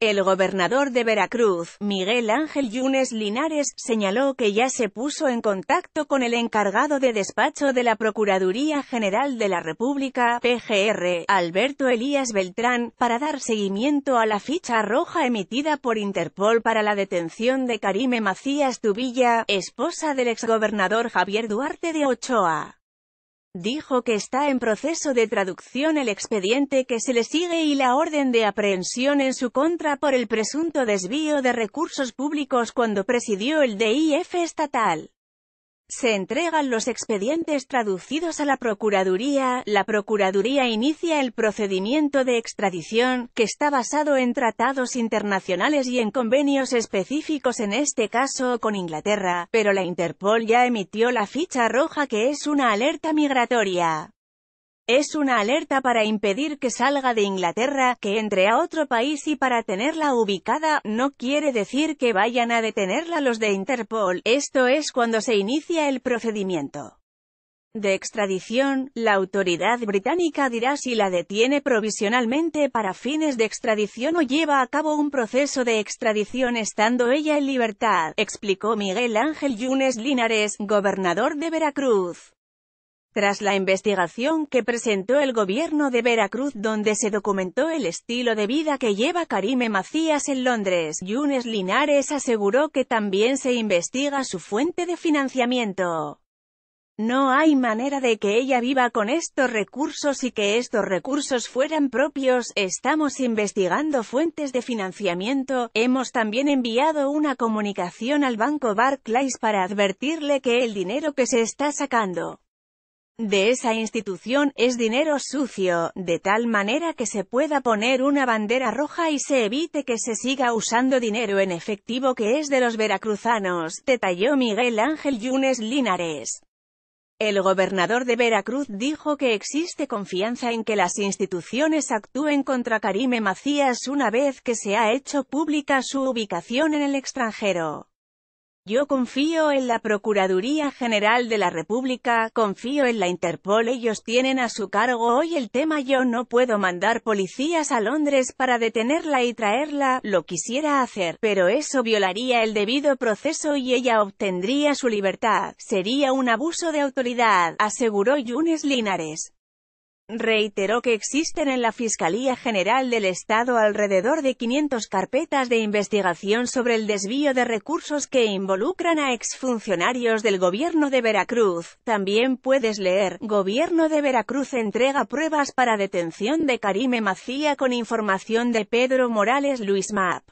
El gobernador de Veracruz, Miguel Ángel Yunes Linares, señaló que ya se puso en contacto con el encargado de despacho de la Procuraduría General de la República, PGR, Alberto Elías Beltrán, para dar seguimiento a la ficha roja emitida por Interpol para la detención de Karime Macías Tubilla, esposa del exgobernador Javier Duarte de Ochoa. Dijo que está en proceso de traducción el expediente que se le sigue y la orden de aprehensión en su contra por el presunto desvío de recursos públicos cuando presidió el DIF estatal. Se entregan los expedientes traducidos a la Procuraduría, la Procuraduría inicia el procedimiento de extradición, que está basado en tratados internacionales y en convenios específicos en este caso con Inglaterra, pero la Interpol ya emitió la ficha roja que es una alerta migratoria. Es una alerta para impedir que salga de Inglaterra, que entre a otro país y para tenerla ubicada, no quiere decir que vayan a detenerla los de Interpol, esto es cuando se inicia el procedimiento de extradición, la autoridad británica dirá si la detiene provisionalmente para fines de extradición o lleva a cabo un proceso de extradición estando ella en libertad, explicó Miguel Ángel Yunes Linares, gobernador de Veracruz tras la investigación que presentó el gobierno de Veracruz donde se documentó el estilo de vida que lleva Karime Macías en Londres, Yunes Linares aseguró que también se investiga su fuente de financiamiento. No hay manera de que ella viva con estos recursos y que estos recursos fueran propios, estamos investigando fuentes de financiamiento, hemos también enviado una comunicación al banco Barclays para advertirle que el dinero que se está sacando de esa institución es dinero sucio, de tal manera que se pueda poner una bandera roja y se evite que se siga usando dinero en efectivo que es de los veracruzanos, detalló Miguel Ángel Yunes Linares. El gobernador de Veracruz dijo que existe confianza en que las instituciones actúen contra Karime Macías una vez que se ha hecho pública su ubicación en el extranjero. Yo confío en la Procuraduría General de la República, confío en la Interpol. Ellos tienen a su cargo hoy el tema. Yo no puedo mandar policías a Londres para detenerla y traerla, lo quisiera hacer, pero eso violaría el debido proceso y ella obtendría su libertad. Sería un abuso de autoridad, aseguró Yunes Linares. Reiteró que existen en la Fiscalía General del Estado alrededor de 500 carpetas de investigación sobre el desvío de recursos que involucran a exfuncionarios del gobierno de Veracruz. También puedes leer, Gobierno de Veracruz entrega pruebas para detención de Karime Macía con información de Pedro Morales Luis Map.